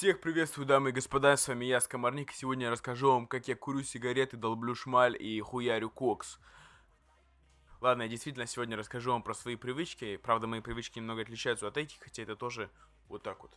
Всех приветствую, дамы и господа, с вами я, Скоморник, и сегодня я расскажу вам, как я курю сигареты, долблю шмаль и хуярю кокс. Ладно, я действительно сегодня расскажу вам про свои привычки, правда, мои привычки немного отличаются от этих, хотя это тоже вот так вот,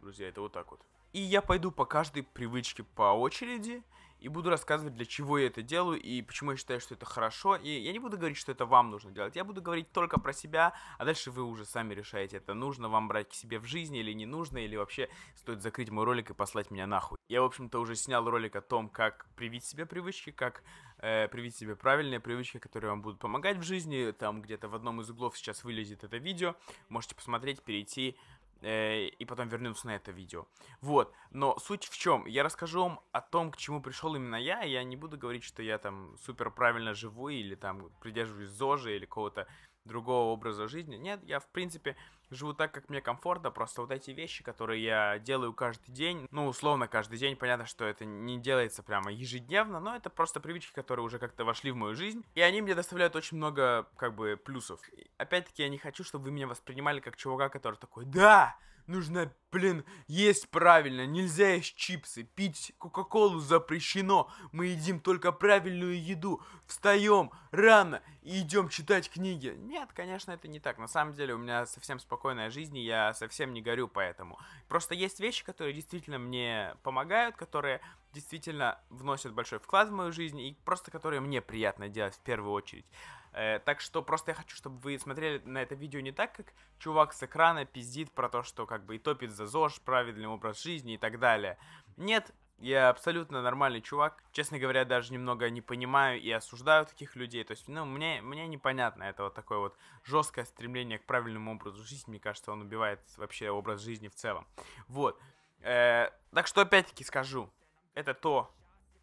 друзья, это вот так вот. И я пойду по каждой привычке по очереди, и буду рассказывать, для чего я это делаю и почему я считаю, что это хорошо. И я не буду говорить, что это вам нужно делать. Я буду говорить только про себя, а дальше вы уже сами решаете, это нужно вам брать к себе в жизни или не нужно, или вообще стоит закрыть мой ролик и послать меня нахуй. Я, в общем-то, уже снял ролик о том, как привить себе привычки, как э, привить себе правильные привычки, которые вам будут помогать в жизни. Там где-то в одном из углов сейчас вылезет это видео. Можете посмотреть, перейти Э, и потом вернуться на это видео. Вот, но суть в чем? Я расскажу вам о том, к чему пришел именно я, я не буду говорить, что я там супер правильно живу или там придерживаюсь ЗОЖа или какого-то другого образа жизни. Нет, я в принципе живу так, как мне комфортно, просто вот эти вещи, которые я делаю каждый день, ну, условно каждый день, понятно, что это не делается прямо ежедневно, но это просто привычки, которые уже как-то вошли в мою жизнь, и они мне доставляют очень много, как бы, плюсов. Опять-таки, я не хочу, чтобы вы меня воспринимали как чувака, который такой, да, нужно, блин, есть правильно, нельзя есть чипсы, пить кока-колу запрещено, мы едим только правильную еду, встаем рано и идем читать книги. Нет, конечно, это не так, на самом деле у меня совсем спокойная жизнь, и я совсем не горю поэтому. Просто есть вещи, которые действительно мне помогают, которые действительно вносят большой вклад в мою жизнь и просто которые мне приятно делать в первую очередь. Э, так что просто я хочу, чтобы вы смотрели на это видео не так, как чувак с экрана пиздит про то, что как бы и топит за ЗОЖ, правильный образ жизни и так далее. Нет, я абсолютно нормальный чувак. Честно говоря, даже немного не понимаю и осуждаю таких людей. То есть, ну, мне, мне непонятно это вот такое вот жесткое стремление к правильному образу жизни. Мне кажется, он убивает вообще образ жизни в целом. Вот. Э, так что опять-таки скажу, это то,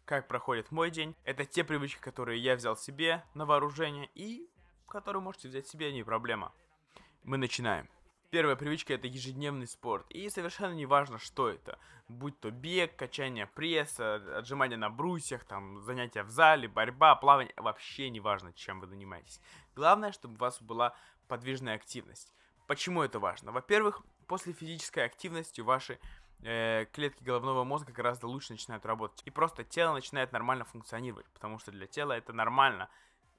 как проходит мой день. Это те привычки, которые я взял себе на вооружение и которые можете взять себе, не проблема. Мы начинаем. Первая привычка это ежедневный спорт. И совершенно не важно, что это. Будь то бег, качание пресса, отжимания на брусьях, там, занятия в зале, борьба, плавание. Вообще не важно, чем вы занимаетесь. Главное, чтобы у вас была подвижная активность. Почему это важно? Во-первых, после физической активности ваши Э, клетки головного мозга гораздо лучше начинают работать. И просто тело начинает нормально функционировать, потому что для тела это нормально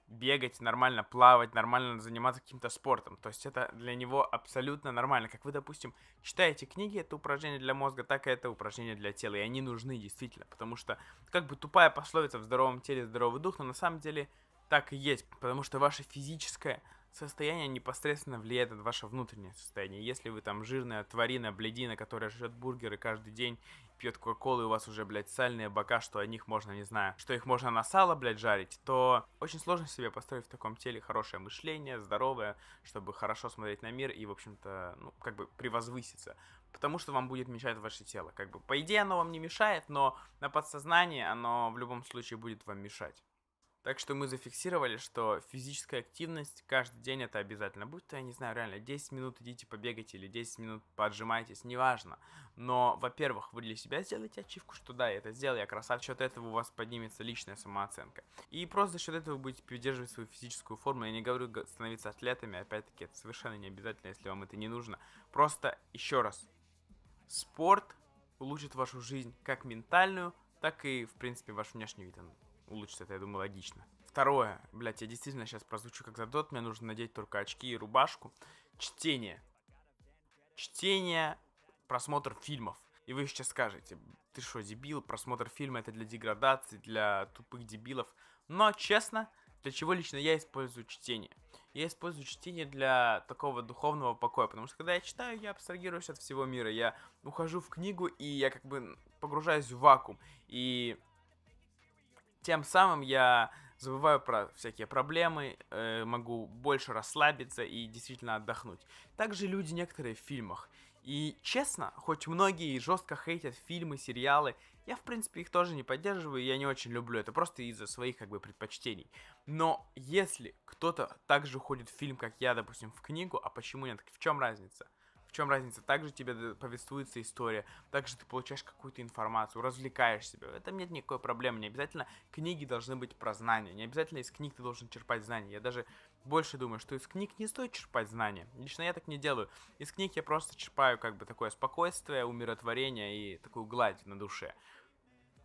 бегать, нормально плавать, нормально заниматься каким-то спортом. То есть это для него абсолютно нормально. Как вы, допустим, читаете книги, это упражнение для мозга, так и это упражнение для тела. И они нужны действительно, потому что как бы тупая пословица в здоровом теле здоровый дух, но на самом деле так и есть, потому что ваше физическое состояние непосредственно влияет на ваше внутреннее состояние. Если вы там жирная тварина, бледина, которая жрет бургеры каждый день, пьет кока-колу, и у вас уже, блядь, сальные бока, что о них можно, не знаю, что их можно на сало, блядь, жарить, то очень сложно себе построить в таком теле хорошее мышление, здоровое, чтобы хорошо смотреть на мир и, в общем-то, ну, как бы превозвыситься. Потому что вам будет мешать ваше тело. Как бы, по идее, оно вам не мешает, но на подсознании оно в любом случае будет вам мешать. Так что мы зафиксировали, что физическая активность каждый день это обязательно. Будь то, я не знаю, реально 10 минут идите побегайте или 10 минут поджимайтесь, неважно. Но, во-первых, вы для себя сделаете ачивку, что да, я это сделал, я красавчик. За счет этого у вас поднимется личная самооценка. И просто за счет этого вы будете поддерживать свою физическую форму. Я не говорю становиться атлетами, опять-таки, это совершенно не обязательно, если вам это не нужно. Просто, еще раз, спорт улучшит вашу жизнь как ментальную, так и, в принципе, ваш внешний вид улучшит это, я думаю, логично. Второе. Блять, я действительно сейчас прозвучу как задот. Мне нужно надеть только очки и рубашку. Чтение. Чтение, просмотр фильмов. И вы сейчас скажете, ты что, дебил, просмотр фильма это для деградации, для тупых дебилов. Но, честно, для чего лично я использую чтение? Я использую чтение для такого духовного покоя, потому что когда я читаю, я абстрагируюсь от всего мира, я ухожу в книгу и я как бы погружаюсь в вакуум. И тем самым я забываю про всякие проблемы, э, могу больше расслабиться и действительно отдохнуть. Также люди некоторые в фильмах. И честно, хоть многие жестко хейтят фильмы, сериалы, я в принципе их тоже не поддерживаю, я не очень люблю, это просто из-за своих как бы предпочтений. Но если кто-то также ходит в фильм, как я, допустим, в книгу, а почему нет, в чем разница? чем разница? Также тебе повествуется история, также ты получаешь какую-то информацию, развлекаешь себя. В этом нет никакой проблемы. Не обязательно книги должны быть про знания. Не обязательно из книг ты должен черпать знания. Я даже больше думаю, что из книг не стоит черпать знания. Лично я так не делаю. Из книг я просто черпаю как бы такое спокойствие, умиротворение и такую гладь на душе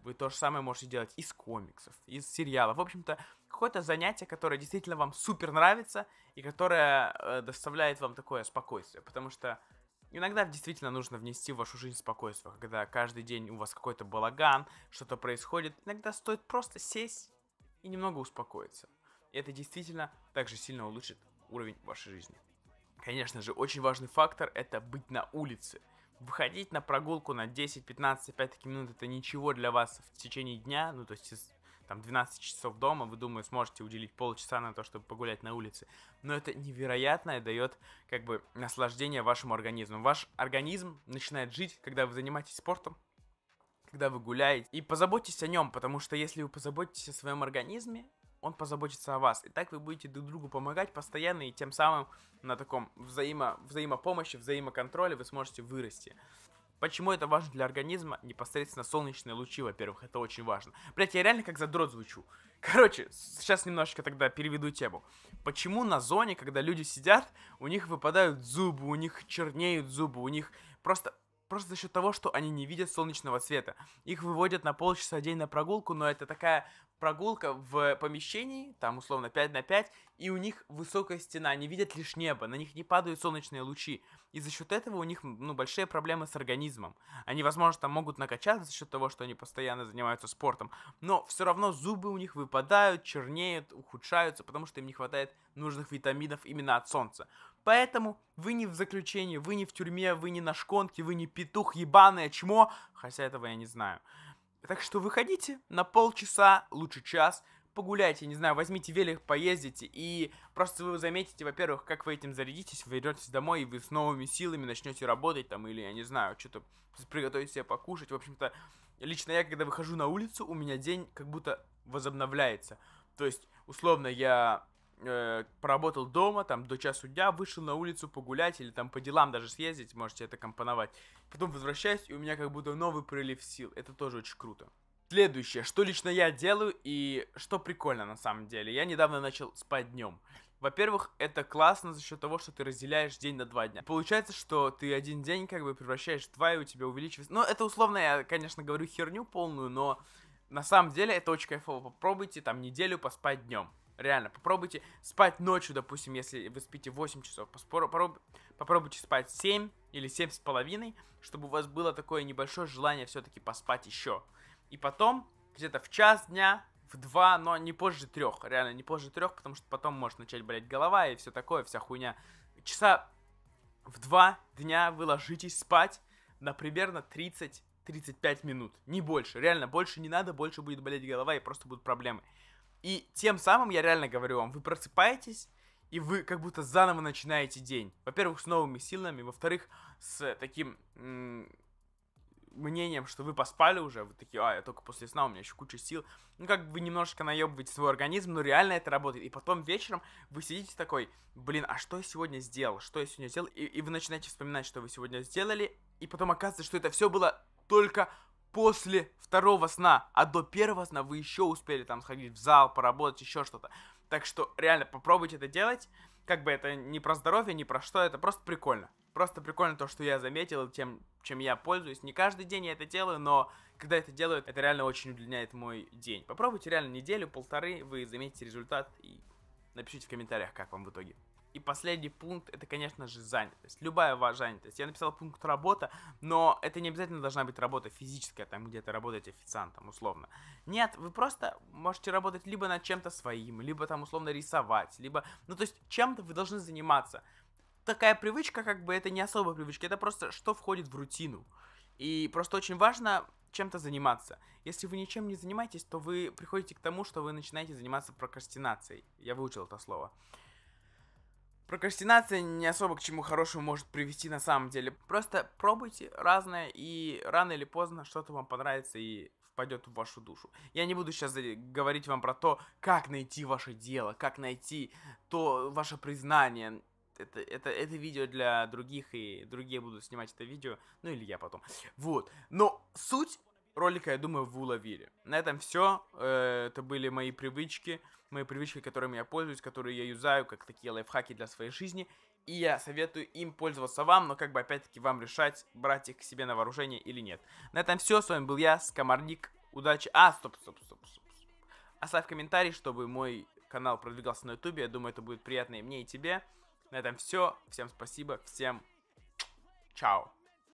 вы то же самое можете делать из комиксов, из сериалов. В общем-то, какое-то занятие, которое действительно вам супер нравится и которое э, доставляет вам такое спокойствие. Потому что Иногда действительно нужно внести в вашу жизнь спокойство, когда каждый день у вас какой-то балаган, что-то происходит. Иногда стоит просто сесть и немного успокоиться. И это действительно также сильно улучшит уровень вашей жизни. Конечно же, очень важный фактор – это быть на улице. Выходить на прогулку на 10, 15, опять-таки минут – это ничего для вас в течение дня, ну то есть там 12 часов дома, вы, думаю, сможете уделить полчаса на то, чтобы погулять на улице. Но это невероятное дает как бы наслаждение вашему организму. Ваш организм начинает жить, когда вы занимаетесь спортом, когда вы гуляете. И позаботьтесь о нем, потому что если вы позаботитесь о своем организме, он позаботится о вас. И так вы будете друг другу помогать постоянно, и тем самым на таком взаимо, взаимопомощи, взаимоконтроле вы сможете вырасти. Почему это важно для организма? Непосредственно солнечные лучи, во-первых, это очень важно. Блять, я реально как задрот звучу. Короче, сейчас немножечко тогда переведу тему. Почему на зоне, когда люди сидят, у них выпадают зубы, у них чернеют зубы, у них просто просто за счет того, что они не видят солнечного света. Их выводят на полчаса в день на прогулку, но это такая прогулка в помещении, там условно 5 на 5, и у них высокая стена, они видят лишь небо, на них не падают солнечные лучи. И за счет этого у них ну, большие проблемы с организмом. Они, возможно, там могут накачаться за счет того, что они постоянно занимаются спортом, но все равно зубы у них выпадают, чернеют, ухудшаются, потому что им не хватает нужных витаминов именно от солнца. Поэтому вы не в заключении, вы не в тюрьме, вы не на шконке, вы не петух ебаное чмо, хотя этого я не знаю. Так что выходите на полчаса, лучше час, погуляйте, не знаю, возьмите велик, поездите, и просто вы заметите, во-первых, как вы этим зарядитесь, вы вернетесь домой, и вы с новыми силами начнете работать там, или, я не знаю, что-то приготовить себе покушать. В общем-то, лично я, когда выхожу на улицу, у меня день как будто возобновляется. То есть, условно, я э, поработал дома, там, до часу дня, вышел на улицу погулять или там по делам даже съездить, можете это компоновать. Потом возвращаюсь, и у меня как будто новый прилив сил. Это тоже очень круто. Следующее, что лично я делаю и что прикольно на самом деле. Я недавно начал спать днем. Во-первых, это классно за счет того, что ты разделяешь день на два дня. Получается, что ты один день как бы превращаешь в два, и у тебя увеличивается... Ну, это условно, я, конечно, говорю херню полную, но на самом деле это очень кайфово. Попробуйте там неделю поспать днем. Реально, попробуйте спать ночью, допустим, если вы спите 8 часов. Попробуйте спать 7 или 7 с половиной, чтобы у вас было такое небольшое желание все-таки поспать еще. И потом, где-то в час дня, в два, но не позже трех, Реально, не позже трех, потому что потом может начать болеть голова и все такое, вся хуйня. Часа в два дня вы ложитесь спать на примерно 30 35 минут, не больше, реально, больше не надо, больше будет болеть голова и просто будут проблемы. И тем самым я реально говорю вам, вы просыпаетесь, и вы как будто заново начинаете день. Во-первых, с новыми силами, во-вторых, с таким мнением, что вы поспали уже, вы такие, а, я только после сна, у меня еще куча сил. Ну, как бы вы немножечко наебываете свой организм, но реально это работает. И потом вечером вы сидите такой, блин, а что я сегодня сделал? Что я сегодня сделал? И, и вы начинаете вспоминать, что вы сегодня сделали, и потом оказывается, что это все было только после второго сна, а до первого сна вы еще успели там сходить в зал, поработать, еще что-то. Так что реально попробуйте это делать. Как бы это не про здоровье, не про что, это просто прикольно. Просто прикольно то, что я заметил, тем, чем я пользуюсь. Не каждый день я это делаю, но когда это делаю, это реально очень удлиняет мой день. Попробуйте реально неделю, полторы, вы заметите результат и напишите в комментариях, как вам в итоге. И последний пункт, это, конечно же, занятость. Любая занятость. Я написал пункт работа, но это не обязательно должна быть работа физическая, там, где то работать официантом, условно. Нет, вы просто можете работать либо над чем-то своим, либо там, условно, рисовать, либо... Ну, то есть, чем-то вы должны заниматься. Такая привычка, как бы, это не особая привычка, это просто что входит в рутину. И просто очень важно чем-то заниматься. Если вы ничем не занимаетесь, то вы приходите к тому, что вы начинаете заниматься прокрастинацией. Я выучил это слово. Прокрастинация не особо к чему хорошему может привести на самом деле. Просто пробуйте разное, и рано или поздно что-то вам понравится и впадет в вашу душу. Я не буду сейчас говорить вам про то, как найти ваше дело, как найти то ваше признание. Это, это, это видео для других, и другие будут снимать это видео, ну или я потом. Вот. Но суть ролика, я думаю, вы уловили. На этом все. Э, это были мои привычки, мои привычки, которыми я пользуюсь, которые я юзаю, как такие лайфхаки для своей жизни. И я советую им пользоваться вам, но как бы опять-таки вам решать, брать их к себе на вооружение или нет. На этом все. С вами был я, Скоморник. Удачи. А, стоп, стоп, стоп, стоп. Оставь комментарий, чтобы мой канал продвигался на ютубе. Я думаю, это будет приятно и мне, и тебе. На этом все. Всем спасибо. Всем чао.